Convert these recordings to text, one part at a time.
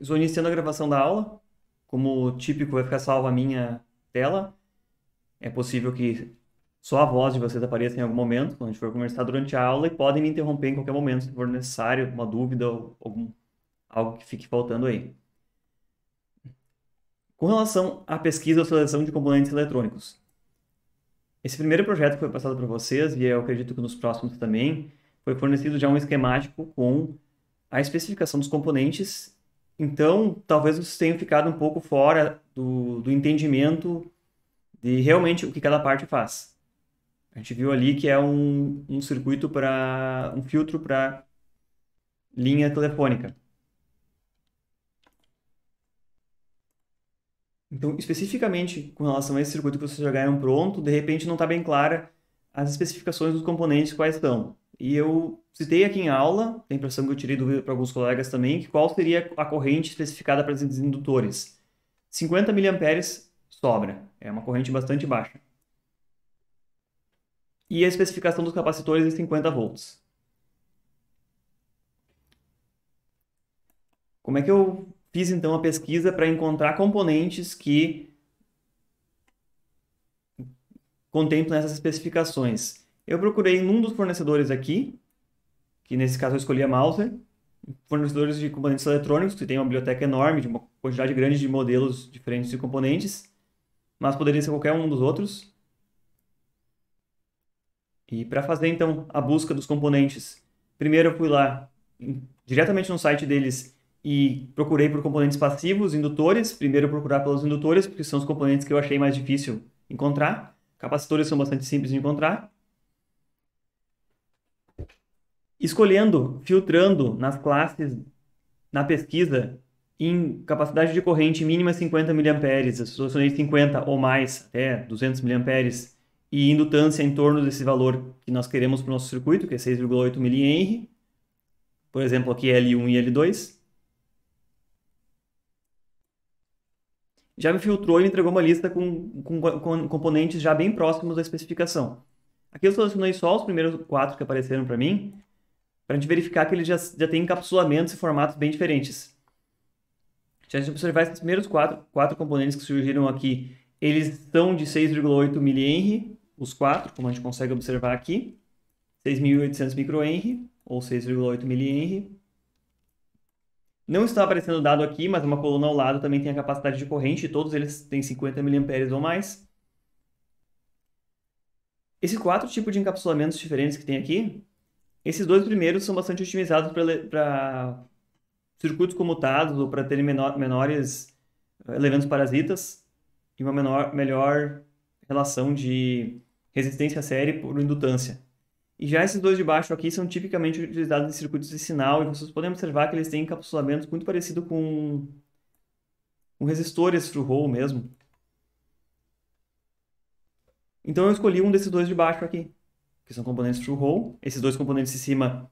estou iniciando a gravação da aula. Como típico, vai ficar salva a minha tela. É possível que só a voz de vocês apareça em algum momento, quando a gente for conversar durante a aula, e podem me interromper em qualquer momento, se for necessário, uma dúvida ou algum, algo que fique faltando aí. Com relação à pesquisa ou seleção de componentes eletrônicos, esse primeiro projeto que foi passado para vocês, e eu acredito que nos próximos também, foi fornecido já um esquemático com a especificação dos componentes então, talvez vocês tenham ficado um pouco fora do, do entendimento de realmente o que cada parte faz. A gente viu ali que é um, um circuito para um filtro para linha telefônica. Então, especificamente com relação a esse circuito que vocês jogaram pronto, de repente não está bem clara as especificações dos componentes quais são. E eu citei aqui em aula, a impressão que eu tirei dúvida para alguns colegas também, que qual seria a corrente especificada para esses indutores. 50 mA sobra, é uma corrente bastante baixa. E a especificação dos capacitores é 50 volts. Como é que eu fiz então a pesquisa para encontrar componentes que contemplam essas especificações. Eu procurei num dos fornecedores aqui, que nesse caso eu escolhi a Mouser, fornecedores de componentes eletrônicos, que tem uma biblioteca enorme, de uma quantidade grande de modelos diferentes de componentes, mas poderia ser qualquer um dos outros. E para fazer então a busca dos componentes, primeiro eu fui lá diretamente no site deles e procurei por componentes passivos, indutores. Primeiro procurar pelos indutores, porque são os componentes que eu achei mais difícil encontrar. Capacitores são bastante simples de encontrar. Escolhendo, filtrando nas classes, na pesquisa, em capacidade de corrente mínima 50 mA, solucionei 50 ou mais, até 200 mA, e indutância em torno desse valor que nós queremos para o nosso circuito, que é 6,8 mA, por exemplo, aqui é L1 e L2. já me filtrou e me entregou uma lista com, com, com componentes já bem próximos da especificação. Aqui eu selecionei só os primeiros quatro que apareceram para mim, para a gente verificar que eles já, já têm encapsulamentos e formatos bem diferentes. Se a gente observar esses primeiros quatro, quatro componentes que surgiram aqui, eles são de 6,8 mH, os quatro, como a gente consegue observar aqui, 6.800 microhenry, ou 6,8 mH, não está aparecendo o dado aqui, mas uma coluna ao lado também tem a capacidade de corrente, todos eles têm 50 mA ou mais. Esses quatro tipos de encapsulamentos diferentes que tem aqui, esses dois primeiros são bastante otimizados para circuitos comutados ou para terem menor, menores eh, elementos parasitas e uma menor, melhor relação de resistência à série por indutância. E já esses dois de baixo aqui são tipicamente utilizados em circuitos de sinal e então vocês podem observar que eles têm encapsulamentos muito parecido com, com resistores through-hole mesmo. Então eu escolhi um desses dois de baixo aqui, que são componentes through-hole. Esses dois componentes de cima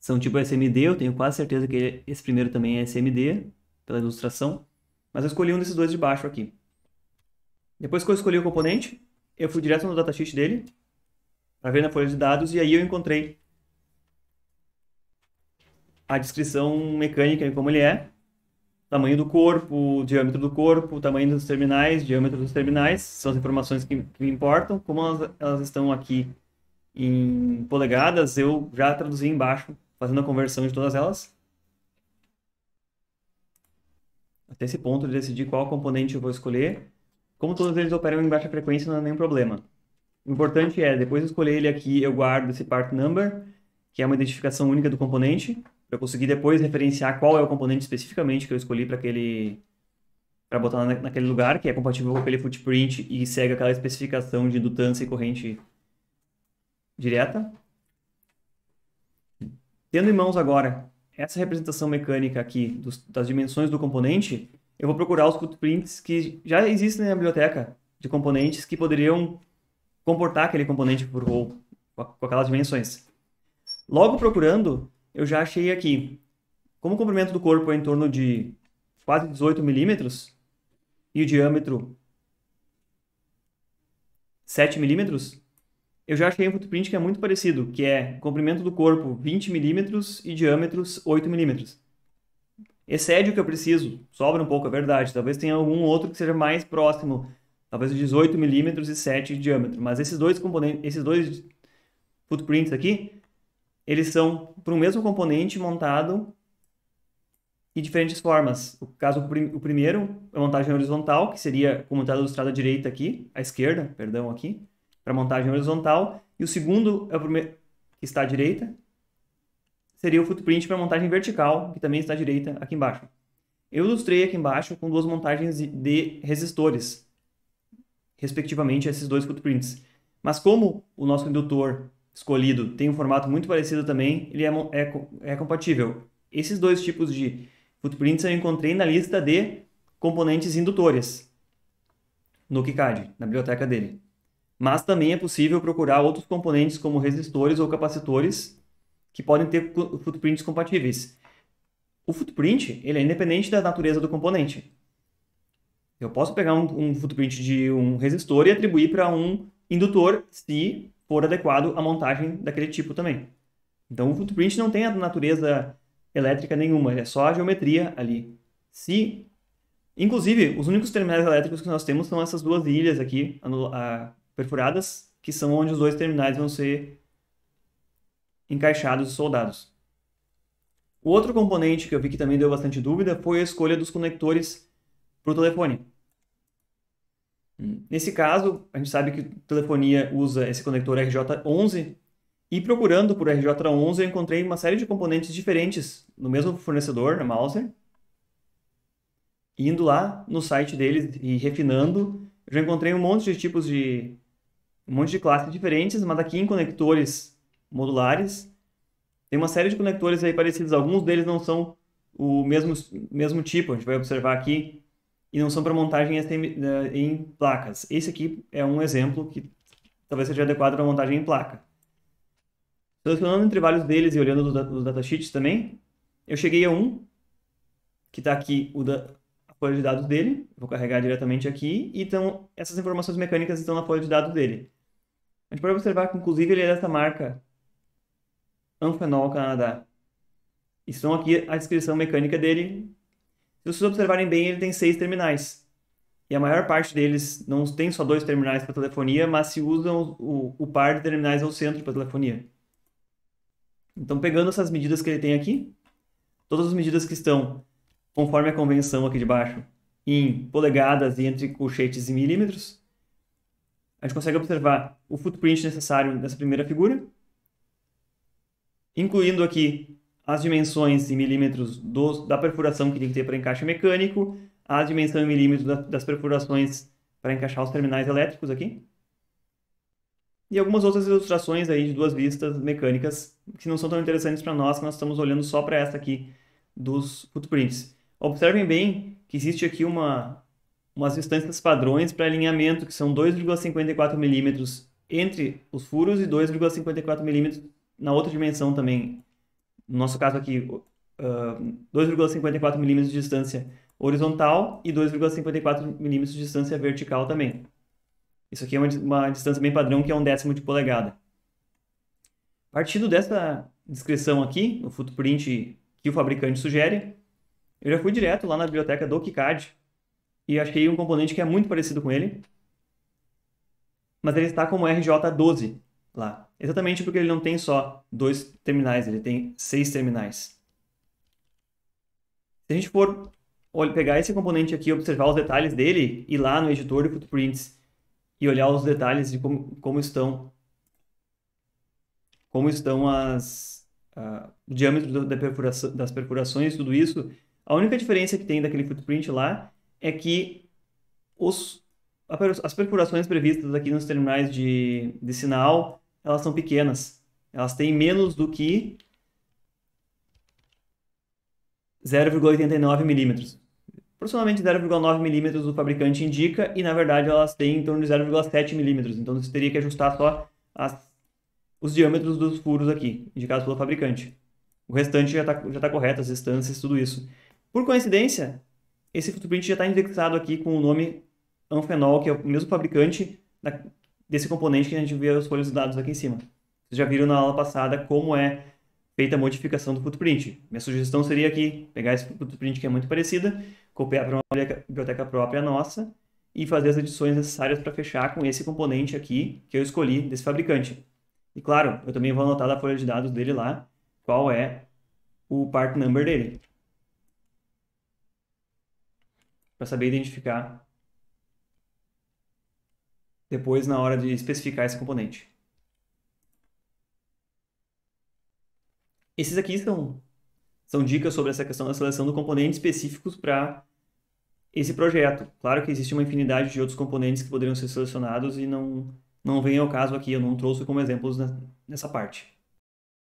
são tipo SMD, eu tenho quase certeza que esse primeiro também é SMD, pela ilustração. Mas eu escolhi um desses dois de baixo aqui. Depois que eu escolhi o componente, eu fui direto no datasheet dele para ver na folha de dados e aí eu encontrei a descrição mecânica de como ele é. Tamanho do corpo, diâmetro do corpo, tamanho dos terminais, diâmetro dos terminais, são as informações que, que importam. Como elas, elas estão aqui em polegadas, eu já traduzi embaixo, fazendo a conversão de todas elas. Até esse ponto de decidir qual componente eu vou escolher. Como todos eles operam em baixa frequência, não é nenhum problema importante é, depois de escolher ele aqui, eu guardo esse part number, que é uma identificação única do componente, para conseguir depois referenciar qual é o componente especificamente que eu escolhi para aquele para botar na, naquele lugar, que é compatível com aquele footprint e segue aquela especificação de indutância e corrente direta. Tendo em mãos agora essa representação mecânica aqui dos, das dimensões do componente, eu vou procurar os footprints que já existem na biblioteca de componentes que poderiam comportar aquele componente por roll com aquelas dimensões. Logo procurando, eu já achei aqui, como o comprimento do corpo é em torno de quase 18 milímetros e o diâmetro 7 milímetros, eu já achei um footprint que é muito parecido, que é comprimento do corpo 20 milímetros e diâmetros 8 milímetros. Excede o que eu preciso, sobra um pouco, é verdade. Talvez tenha algum outro que seja mais próximo talvez 18 milímetros e 7 de diâmetro. Mas esses dois componentes, esses dois footprints aqui, eles são para o mesmo componente montado de diferentes formas. O caso o primeiro é montagem horizontal, que seria como está ilustrado à direita aqui, à esquerda, perdão, aqui, para montagem horizontal, e o segundo é o primeiro que está à direita, seria o footprint para montagem vertical, que também está à direita aqui embaixo. Eu ilustrei aqui embaixo com duas montagens de resistores, respectivamente, esses dois footprints. Mas como o nosso indutor escolhido tem um formato muito parecido também, ele é, é, é compatível. Esses dois tipos de footprints eu encontrei na lista de componentes indutores no KiCad, na biblioteca dele. Mas também é possível procurar outros componentes como resistores ou capacitores que podem ter footprints compatíveis. O footprint ele é independente da natureza do componente. Eu posso pegar um, um footprint de um resistor e atribuir para um indutor, se for adequado a montagem daquele tipo também. Então, o footprint não tem a natureza elétrica nenhuma, é só a geometria ali. Se, inclusive, os únicos terminais elétricos que nós temos são essas duas ilhas aqui, a, a, perfuradas, que são onde os dois terminais vão ser encaixados e soldados. O outro componente que eu vi que também deu bastante dúvida foi a escolha dos conectores o telefone. Hum. Nesse caso, a gente sabe que telefonia usa esse conector RJ11 e procurando por RJ11 eu encontrei uma série de componentes diferentes no mesmo fornecedor, na Mouser. Indo lá no site deles e refinando, eu já encontrei um monte de tipos de um monte de classes diferentes, mas aqui em conectores modulares tem uma série de conectores aí parecidos, alguns deles não são o mesmo mesmo tipo, a gente vai observar aqui e não são para montagem eh, em placas. Esse aqui é um exemplo que talvez seja adequado para montagem em placa. Selecionando entre vários deles e olhando os datasheets também, eu cheguei a um, que está aqui o da, a folha de dados dele, vou carregar diretamente aqui, e então essas informações mecânicas estão na folha de dados dele. A gente pode observar que, inclusive, ele é dessa marca, Amphenol Canadá. E estão aqui a descrição mecânica dele, se vocês observarem bem, ele tem seis terminais. E a maior parte deles não tem só dois terminais para telefonia, mas se usam o, o par de terminais ao centro para telefonia. Então, pegando essas medidas que ele tem aqui, todas as medidas que estão conforme a convenção aqui de baixo, em polegadas e entre colchetes e milímetros, a gente consegue observar o footprint necessário nessa primeira figura, incluindo aqui as dimensões em milímetros do, da perfuração que tem que ter para encaixe mecânico, a dimensão em milímetros da, das perfurações para encaixar os terminais elétricos aqui. E algumas outras ilustrações aí de duas vistas mecânicas que não são tão interessantes para nós, que nós estamos olhando só para essa aqui dos footprints. Observem bem que existe aqui uma, umas distâncias padrões para alinhamento, que são 2,54 milímetros entre os furos e 2,54 milímetros na outra dimensão também, no nosso caso aqui, uh, 2,54 milímetros de distância horizontal e 2,54 milímetros de distância vertical também. Isso aqui é uma, uma distância bem padrão, que é um décimo de polegada. Partindo dessa descrição aqui, no footprint que o fabricante sugere, eu já fui direto lá na biblioteca do KiCad e achei um componente que é muito parecido com ele, mas ele está como RJ12 lá. Exatamente porque ele não tem só dois terminais, ele tem seis terminais. Se a gente for pegar esse componente aqui, observar os detalhes dele, ir lá no editor de footprints e olhar os detalhes de como, como estão como estão as uh, o diâmetro da perfuração, das perfurações tudo isso a única diferença que tem daquele footprint lá é que os, as perfurações previstas aqui nos terminais de, de sinal elas são pequenas. Elas têm menos do que 0,89 milímetros. Aproximadamente 0,9 milímetros o fabricante indica e, na verdade, elas têm em torno de 0,7 milímetros. Então, você teria que ajustar só as, os diâmetros dos furos aqui, indicados pelo fabricante. O restante já está já tá correto, as distâncias, tudo isso. Por coincidência, esse footprint já está indexado aqui com o nome Anfenol, que é o mesmo fabricante desse componente que a gente vê as folhas de dados aqui em cima. Vocês já viram na aula passada como é feita a modificação do footprint. Minha sugestão seria aqui, pegar esse footprint que é muito parecido, copiar para uma biblioteca própria nossa e fazer as edições necessárias para fechar com esse componente aqui que eu escolhi desse fabricante. E claro, eu também vou anotar da folha de dados dele lá qual é o part number dele. Para saber identificar depois na hora de especificar esse componente. Esses aqui são, são dicas sobre essa questão da seleção do componente específicos para esse projeto. Claro que existe uma infinidade de outros componentes que poderiam ser selecionados e não, não vem ao caso aqui, eu não trouxe como exemplos nessa parte.